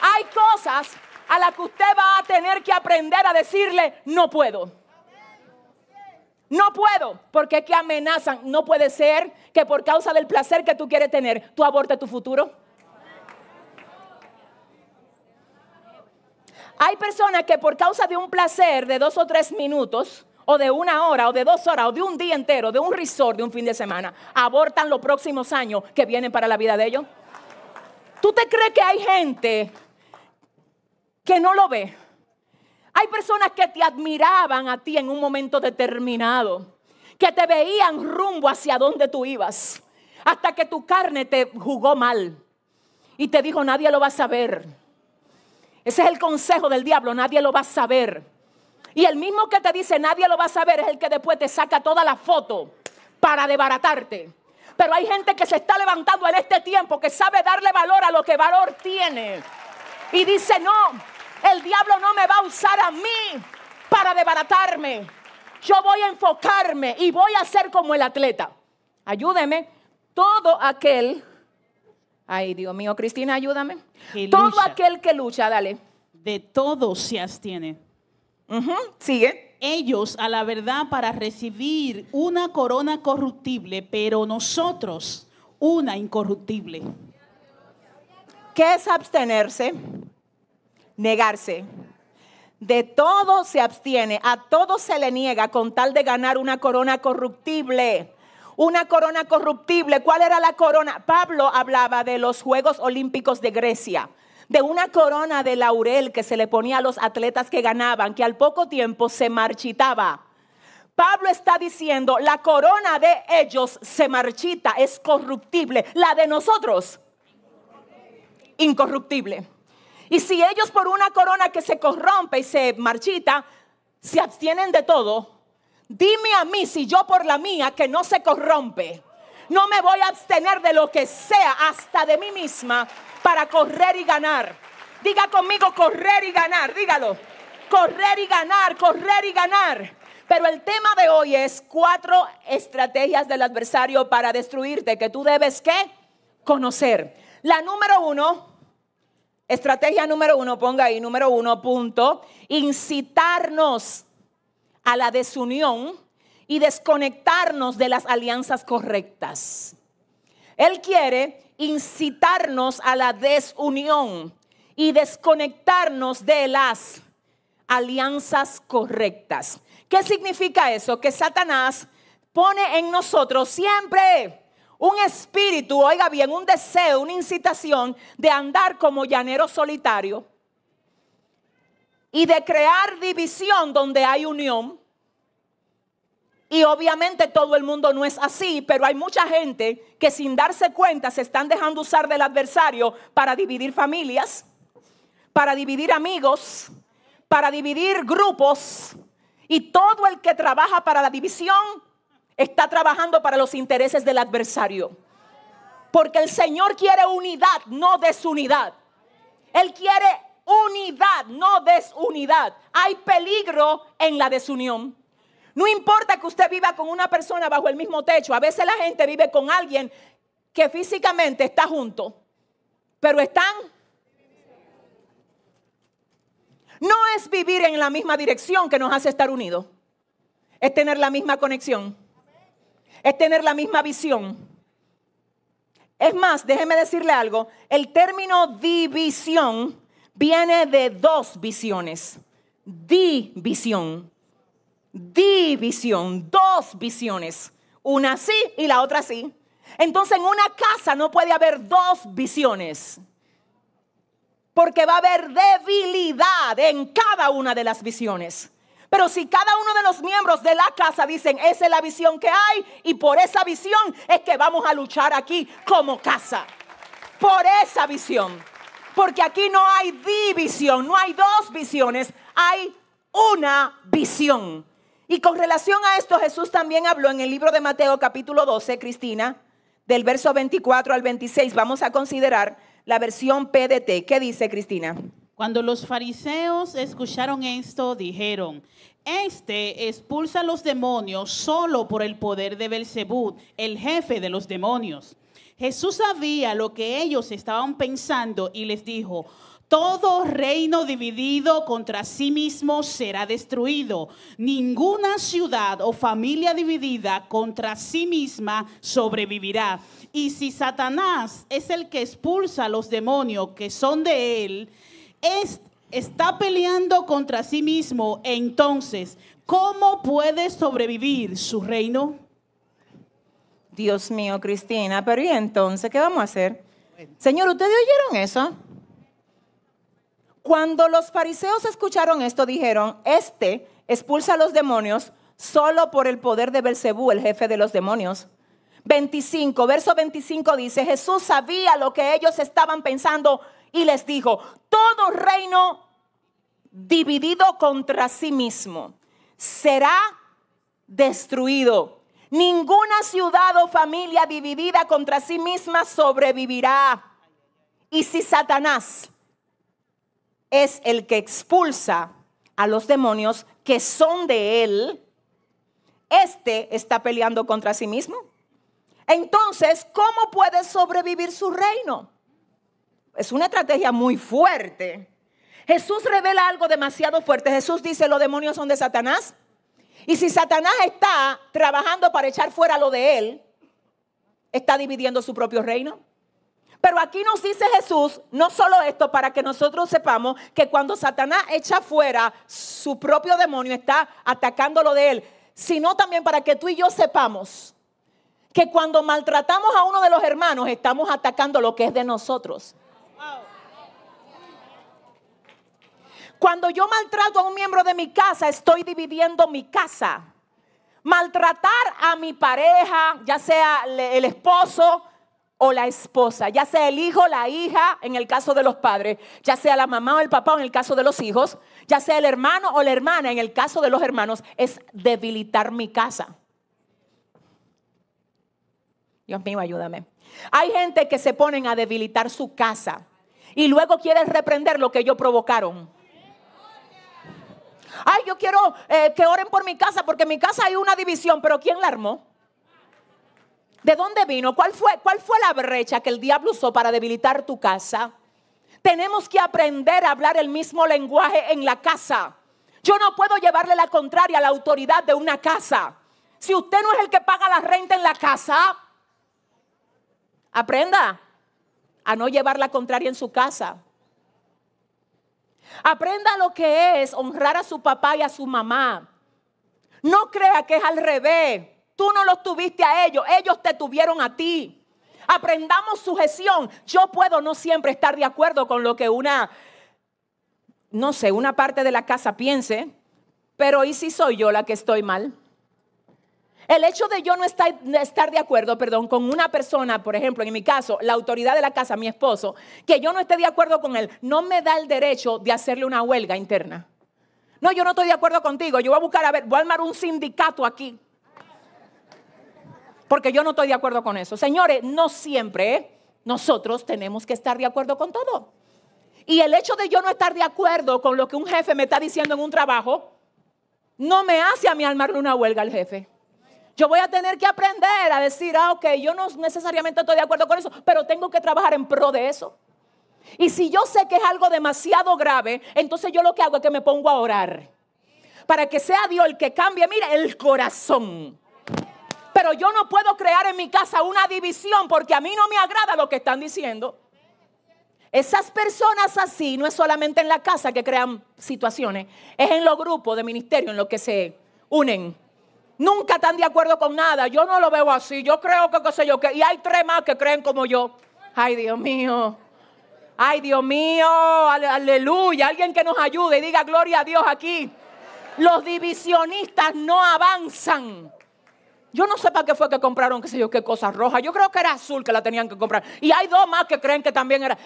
Hay cosas a las que usted va a tener que aprender a decirle, no puedo. No puedo, porque es que amenazan. No puede ser que por causa del placer que tú quieres tener, tú abortes tu futuro. Hay personas que por causa de un placer de dos o tres minutos, o de una hora, o de dos horas, o de un día entero, de un resort, de un fin de semana, abortan los próximos años que vienen para la vida de ellos. ¿Tú te crees que hay gente que no lo ve? Hay personas que te admiraban a ti en un momento determinado, que te veían rumbo hacia donde tú ibas, hasta que tu carne te jugó mal y te dijo, nadie lo va a saber. Ese es el consejo del diablo, nadie lo va a saber. Y el mismo que te dice nadie lo va a saber es el que después te saca toda la foto para debaratarte. Pero hay gente que se está levantando en este tiempo que sabe darle valor a lo que valor tiene. Y dice, no, el diablo no me va a usar a mí para debaratarme. Yo voy a enfocarme y voy a ser como el atleta. Ayúdeme, todo aquel, ay Dios mío, Cristina, ayúdame. todo aquel que lucha, dale. De todo se abstiene. Sigue. Ellos a la verdad para recibir una corona corruptible, pero nosotros una incorruptible. ¿Qué es abstenerse? Negarse. De todo se abstiene, a todo se le niega con tal de ganar una corona corruptible. Una corona corruptible. ¿Cuál era la corona? Pablo hablaba de los Juegos Olímpicos de Grecia de una corona de laurel que se le ponía a los atletas que ganaban, que al poco tiempo se marchitaba. Pablo está diciendo, la corona de ellos se marchita, es corruptible, la de nosotros, incorruptible. Y si ellos por una corona que se corrompe y se marchita, se abstienen de todo, dime a mí si yo por la mía que no se corrompe no me voy a abstener de lo que sea, hasta de mí misma, para correr y ganar. Diga conmigo, correr y ganar, dígalo. Correr y ganar, correr y ganar. Pero el tema de hoy es cuatro estrategias del adversario para destruirte que tú debes que conocer. La número uno, estrategia número uno, ponga ahí número uno punto, incitarnos a la desunión y desconectarnos de las alianzas correctas. Él quiere incitarnos a la desunión y desconectarnos de las alianzas correctas. ¿Qué significa eso? Que Satanás pone en nosotros siempre un espíritu, oiga bien, un deseo, una incitación de andar como llanero solitario y de crear división donde hay unión y obviamente todo el mundo no es así, pero hay mucha gente que sin darse cuenta se están dejando usar del adversario para dividir familias, para dividir amigos, para dividir grupos. Y todo el que trabaja para la división está trabajando para los intereses del adversario. Porque el Señor quiere unidad, no desunidad. Él quiere unidad, no desunidad. Hay peligro en la desunión. No importa que usted viva con una persona bajo el mismo techo. A veces la gente vive con alguien que físicamente está junto, pero están... No es vivir en la misma dirección que nos hace estar unidos. Es tener la misma conexión. Es tener la misma visión. Es más, déjeme decirle algo. El término división viene de dos visiones. División división, dos visiones, una sí y la otra sí. Entonces en una casa no puede haber dos visiones, porque va a haber debilidad en cada una de las visiones. Pero si cada uno de los miembros de la casa dicen, esa es la visión que hay y por esa visión es que vamos a luchar aquí como casa. Por esa visión. Porque aquí no hay división, no hay dos visiones, hay una visión. Y con relación a esto, Jesús también habló en el libro de Mateo capítulo 12, Cristina, del verso 24 al 26. Vamos a considerar la versión PDT. ¿Qué dice Cristina? Cuando los fariseos escucharon esto, dijeron, este expulsa a los demonios solo por el poder de Belcebú, el jefe de los demonios. Jesús sabía lo que ellos estaban pensando y les dijo, todo reino dividido contra sí mismo será destruido. Ninguna ciudad o familia dividida contra sí misma sobrevivirá. Y si Satanás es el que expulsa a los demonios que son de él, está peleando contra sí mismo. Entonces, ¿cómo puede sobrevivir su reino? Dios mío, Cristina, pero ¿y entonces qué vamos a hacer? Señor, ¿ustedes oyeron eso? Cuando los fariseos escucharon esto, dijeron, este expulsa a los demonios solo por el poder de Belcebú, el jefe de los demonios. 25, verso 25 dice, Jesús sabía lo que ellos estaban pensando y les dijo, todo reino dividido contra sí mismo será destruido. Ninguna ciudad o familia dividida contra sí misma sobrevivirá. Y si Satanás es el que expulsa a los demonios que son de él, este está peleando contra sí mismo. Entonces, ¿cómo puede sobrevivir su reino? Es una estrategia muy fuerte. Jesús revela algo demasiado fuerte. Jesús dice, los demonios son de Satanás. Y si Satanás está trabajando para echar fuera lo de él, está dividiendo su propio reino. Pero aquí nos dice Jesús, no solo esto, para que nosotros sepamos que cuando Satanás echa fuera su propio demonio, está atacándolo de él, sino también para que tú y yo sepamos que cuando maltratamos a uno de los hermanos, estamos atacando lo que es de nosotros. Cuando yo maltrato a un miembro de mi casa, estoy dividiendo mi casa. Maltratar a mi pareja, ya sea el esposo, o la esposa, ya sea el hijo, la hija en el caso de los padres, ya sea la mamá o el papá en el caso de los hijos, ya sea el hermano o la hermana en el caso de los hermanos, es debilitar mi casa. Dios mío, ayúdame. Hay gente que se ponen a debilitar su casa y luego quieren reprender lo que ellos provocaron. Ay, yo quiero eh, que oren por mi casa porque en mi casa hay una división, pero ¿quién la armó? ¿De dónde vino? ¿Cuál fue, ¿Cuál fue la brecha que el diablo usó para debilitar tu casa? Tenemos que aprender a hablar el mismo lenguaje en la casa. Yo no puedo llevarle la contraria a la autoridad de una casa. Si usted no es el que paga la renta en la casa, aprenda a no llevar la contraria en su casa. Aprenda lo que es honrar a su papá y a su mamá. No crea que es al revés. Tú no los tuviste a ellos, ellos te tuvieron a ti. Aprendamos sujeción. Yo puedo no siempre estar de acuerdo con lo que una, no sé, una parte de la casa piense, pero ¿y si soy yo la que estoy mal? El hecho de yo no estar, de acuerdo, perdón, con una persona, por ejemplo, en mi caso, la autoridad de la casa, mi esposo, que yo no esté de acuerdo con él, no me da el derecho de hacerle una huelga interna. No, yo no estoy de acuerdo contigo. Yo voy a buscar, a ver, voy a armar un sindicato aquí porque yo no estoy de acuerdo con eso. Señores, no siempre nosotros tenemos que estar de acuerdo con todo. Y el hecho de yo no estar de acuerdo con lo que un jefe me está diciendo en un trabajo, no me hace a mí armarle una huelga al jefe. Yo voy a tener que aprender a decir, ah, ok, yo no necesariamente estoy de acuerdo con eso, pero tengo que trabajar en pro de eso. Y si yo sé que es algo demasiado grave, entonces yo lo que hago es que me pongo a orar. Para que sea Dios el que cambie, mira, el corazón pero yo no puedo crear en mi casa una división porque a mí no me agrada lo que están diciendo. Esas personas así no es solamente en la casa que crean situaciones, es en los grupos de ministerio en los que se unen. Nunca están de acuerdo con nada. Yo no lo veo así. Yo creo que qué sé yo que y hay tres más que creen como yo. Ay, Dios mío. Ay, Dios mío. Aleluya. Alguien que nos ayude y diga gloria a Dios aquí. Los divisionistas no avanzan. Yo no sé para qué fue que compraron, qué sé yo, qué cosa roja. Yo creo que era azul que la tenían que comprar. Y hay dos más que creen que también era.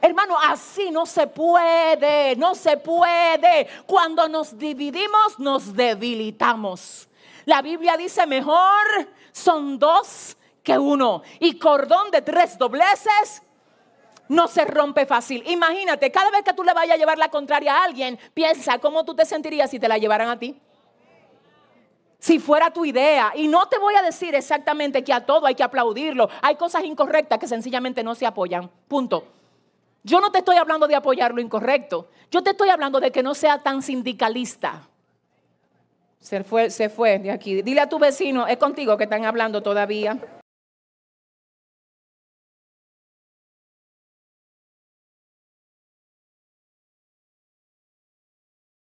Hermano, así no se puede, no se puede. Cuando nos dividimos, nos debilitamos. La Biblia dice, mejor son dos que uno. Y cordón de tres dobleces no se rompe fácil. Imagínate, cada vez que tú le vayas a llevar la contraria a alguien, piensa cómo tú te sentirías si te la llevaran a ti si fuera tu idea. Y no te voy a decir exactamente que a todo hay que aplaudirlo. Hay cosas incorrectas que sencillamente no se apoyan. Punto. Yo no te estoy hablando de apoyar lo incorrecto. Yo te estoy hablando de que no sea tan sindicalista. Se fue, se fue de aquí. Dile a tu vecino, es contigo que están hablando todavía.